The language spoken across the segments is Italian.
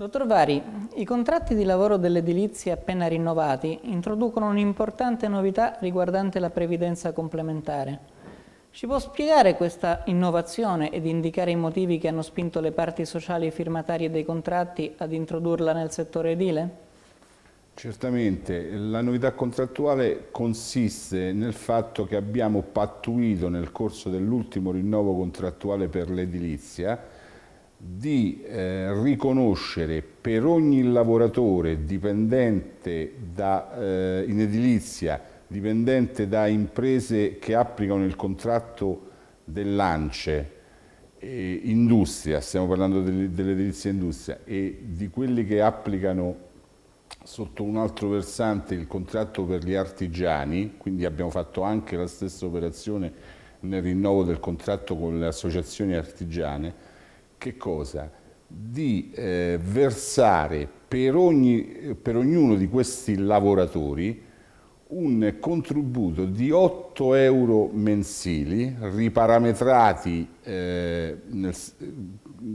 Dottor Vari, i contratti di lavoro dell'edilizia appena rinnovati introducono un'importante novità riguardante la previdenza complementare. Ci può spiegare questa innovazione ed indicare i motivi che hanno spinto le parti sociali firmatarie dei contratti ad introdurla nel settore edile? Certamente, la novità contrattuale consiste nel fatto che abbiamo pattuito nel corso dell'ultimo rinnovo contrattuale per l'edilizia di eh, riconoscere per ogni lavoratore dipendente da, eh, in edilizia, dipendente da imprese che applicano il contratto dell'ANCE, eh, industria, stiamo parlando dell'edilizia industria, e di quelli che applicano sotto un altro versante il contratto per gli artigiani, quindi abbiamo fatto anche la stessa operazione nel rinnovo del contratto con le associazioni artigiane, che cosa? Di eh, versare per, ogni, per ognuno di questi lavoratori un contributo di 8 euro mensili riparametrati, eh, nel,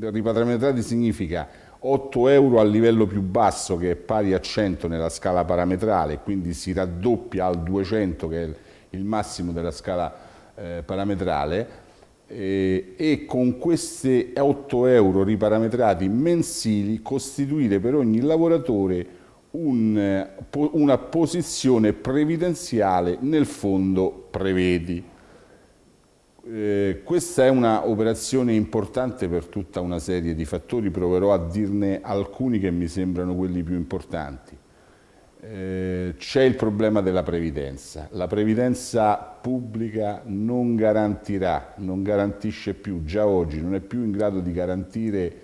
riparametrati significa 8 euro al livello più basso che è pari a 100 nella scala parametrale, quindi si raddoppia al 200 che è il massimo della scala eh, parametrale, eh, e con questi 8 euro riparametrati mensili costituire per ogni lavoratore un, eh, una posizione previdenziale nel fondo Prevedi. Eh, questa è un'operazione importante per tutta una serie di fattori, proverò a dirne alcuni che mi sembrano quelli più importanti. Eh, c'è il problema della previdenza. La previdenza pubblica non garantirà, non garantisce più, già oggi non è più in grado di garantire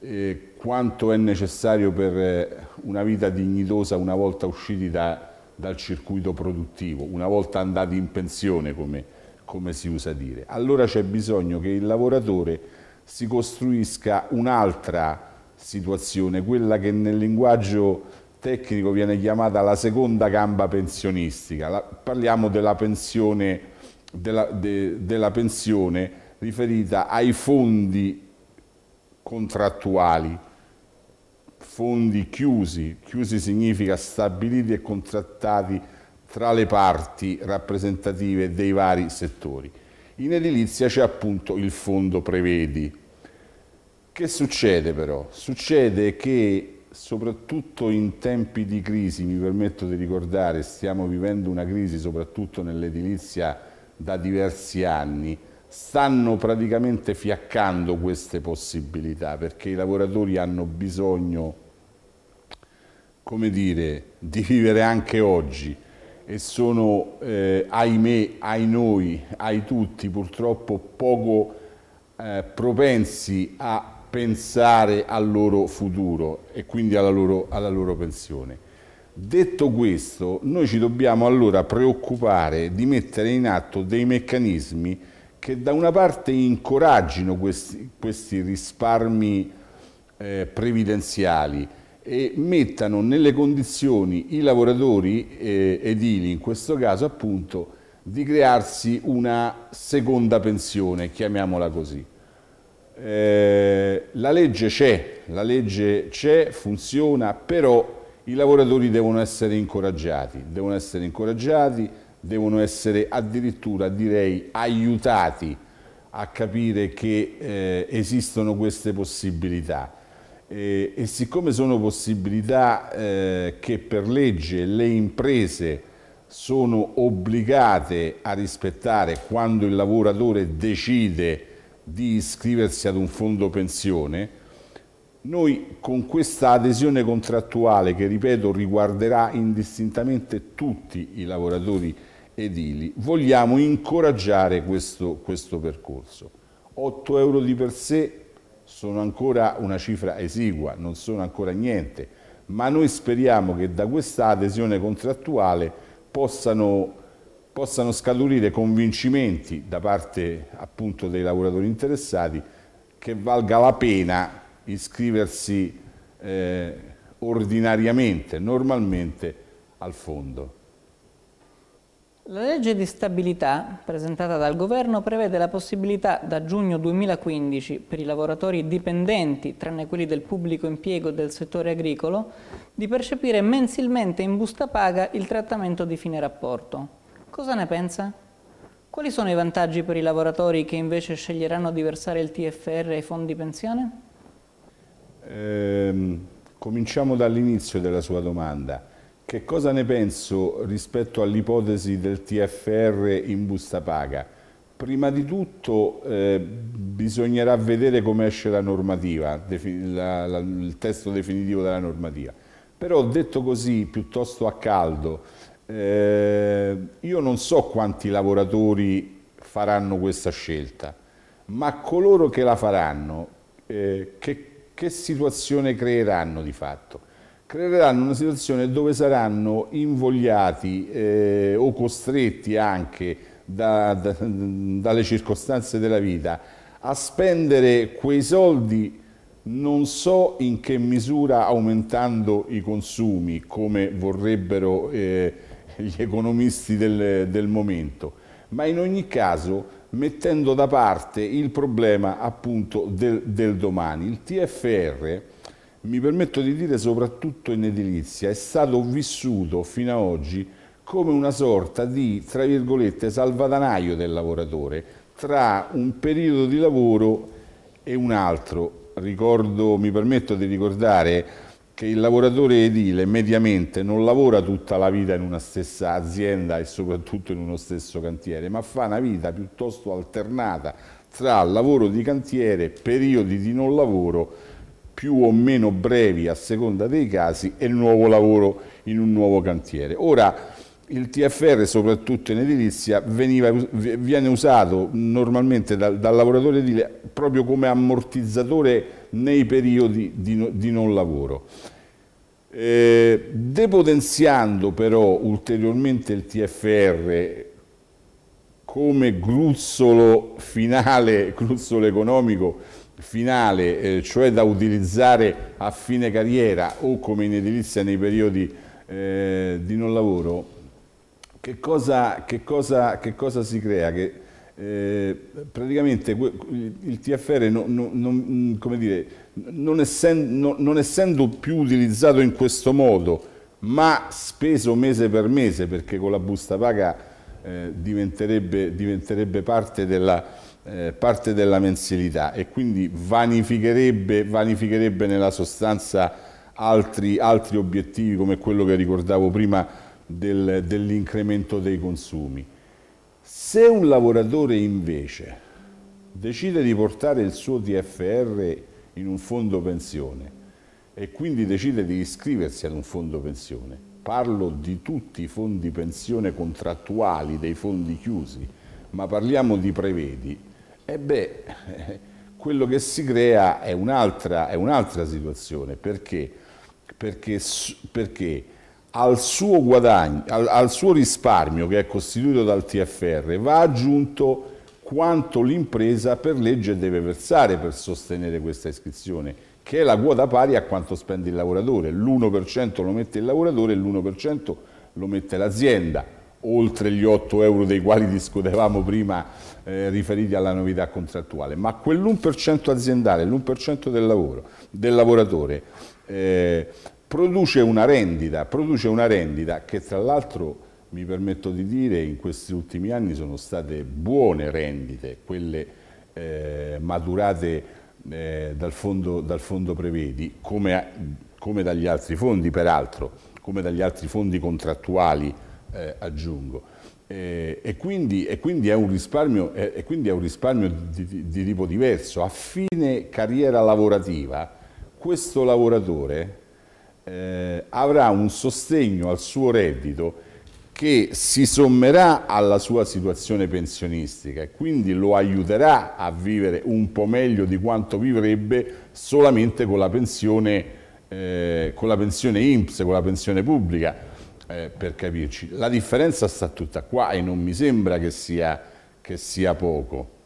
eh, quanto è necessario per eh, una vita dignitosa una volta usciti da, dal circuito produttivo, una volta andati in pensione come, come si usa dire. Allora c'è bisogno che il lavoratore si costruisca un'altra situazione, quella che nel linguaggio tecnico viene chiamata la seconda gamba pensionistica, la, parliamo della pensione, della, de, della pensione riferita ai fondi contrattuali, fondi chiusi, chiusi significa stabiliti e contrattati tra le parti rappresentative dei vari settori. In edilizia c'è appunto il fondo prevedi. Che succede però? Succede che soprattutto in tempi di crisi, mi permetto di ricordare, stiamo vivendo una crisi soprattutto nell'edilizia da diversi anni, stanno praticamente fiaccando queste possibilità perché i lavoratori hanno bisogno, come dire, di vivere anche oggi e sono, eh, ahimè, ai noi, ai tutti, purtroppo poco eh, propensi a pensare al loro futuro e quindi alla loro, alla loro pensione. Detto questo, noi ci dobbiamo allora preoccupare di mettere in atto dei meccanismi che da una parte incoraggino questi, questi risparmi eh, previdenziali e mettano nelle condizioni i lavoratori eh, edili, in questo caso appunto, di crearsi una seconda pensione, chiamiamola così. Eh, la legge c'è, la legge c'è, funziona, però i lavoratori devono essere incoraggiati, devono essere incoraggiati, devono essere addirittura, direi, aiutati a capire che eh, esistono queste possibilità. E, eh, e, siccome sono possibilità eh, che per legge le imprese sono obbligate a rispettare quando il lavoratore decide di iscriversi ad un fondo pensione, noi con questa adesione contrattuale che, ripeto, riguarderà indistintamente tutti i lavoratori edili, vogliamo incoraggiare questo, questo percorso. 8 euro di per sé sono ancora una cifra esigua, non sono ancora niente, ma noi speriamo che da questa adesione contrattuale possano possano scaturire convincimenti da parte appunto dei lavoratori interessati che valga la pena iscriversi eh, ordinariamente, normalmente al fondo. La legge di stabilità presentata dal governo prevede la possibilità da giugno 2015 per i lavoratori dipendenti, tranne quelli del pubblico impiego e del settore agricolo, di percepire mensilmente in busta paga il trattamento di fine rapporto. Cosa ne pensa? Quali sono i vantaggi per i lavoratori che invece sceglieranno di versare il TFR ai fondi pensione? Ehm, cominciamo dall'inizio della sua domanda. Che cosa ne penso rispetto all'ipotesi del TFR in busta paga? Prima di tutto eh, bisognerà vedere come esce la normativa, la, la, il testo definitivo della normativa. Però detto così, piuttosto a caldo, eh, io non so quanti lavoratori faranno questa scelta, ma coloro che la faranno, eh, che, che situazione creeranno di fatto? Creeranno una situazione dove saranno invogliati eh, o costretti anche da, da, dalle circostanze della vita a spendere quei soldi non so in che misura aumentando i consumi come vorrebbero eh, gli economisti del, del momento, ma in ogni caso mettendo da parte il problema appunto del, del domani. Il TFR, mi permetto di dire soprattutto in edilizia, è stato vissuto fino ad oggi come una sorta di, tra virgolette, salvadanaio del lavoratore tra un periodo di lavoro e un altro. Ricordo, mi permetto di ricordare che il lavoratore edile mediamente non lavora tutta la vita in una stessa azienda e soprattutto in uno stesso cantiere, ma fa una vita piuttosto alternata tra lavoro di cantiere, periodi di non lavoro più o meno brevi a seconda dei casi e nuovo lavoro in un nuovo cantiere. Ora, il TFR soprattutto in edilizia veniva, viene usato normalmente dal, dal, lavoratore edile proprio come ammortizzatore nei periodi di, di non lavoro. Eh, depotenziando però ulteriormente il TFR come gruzzolo finale, gruzzolo economico finale, eh, cioè da utilizzare a fine carriera o come in edilizia nei periodi eh, di non lavoro, che cosa, che cosa, che cosa si crea? Che, eh, praticamente il TFR non, mm, non, non, dire, essendo, non, essendo, più utilizzato in questo modo ma speso mese per mese perché con la busta paga eh, diventerebbe, diventerebbe parte, della, eh, parte, della, mensilità e quindi vanificherebbe, vanificherebbe nella sostanza altri, altri obiettivi come quello che ricordavo prima del, dell'incremento dei consumi. Se un lavoratore invece decide di portare il suo TFR in un fondo pensione e quindi decide di iscriversi ad un fondo pensione, parlo di tutti i fondi pensione contrattuali, dei fondi chiusi, ma parliamo di prevedi, e eh beh, quello che si crea è un'altra, un situazione. Perché? Perché, perché al suo, guadagno, al, al suo risparmio che è costituito dal TFR va aggiunto quanto l'impresa per legge deve versare per sostenere questa iscrizione, che è la quota pari a quanto spende il lavoratore. L'1% lo mette il lavoratore e l'1% lo mette l'azienda, oltre gli 8 euro dei quali discutevamo prima eh, riferiti alla novità contrattuale. Ma quell'1% aziendale, l'1% del, del lavoratore, eh, produce una rendita, produce una rendita che tra l'altro mi permetto di dire in questi ultimi anni sono state buone rendite, quelle eh, maturate eh, dal, fondo, dal, fondo, Prevedi, come, come, dagli altri fondi peraltro, come dagli altri fondi contrattuali eh, aggiungo. Eh, e, quindi, e, quindi, è un risparmio, eh, è un risparmio di, di, di tipo diverso. A fine carriera lavorativa questo lavoratore eh, avrà un sostegno al suo reddito che si sommerà alla sua situazione pensionistica e quindi lo aiuterà a vivere un po' meglio di quanto vivrebbe solamente con la pensione, eh, con la pensione INPS, con la pensione pubblica, eh, per capirci. La differenza sta tutta qua e non mi sembra che sia, che sia poco.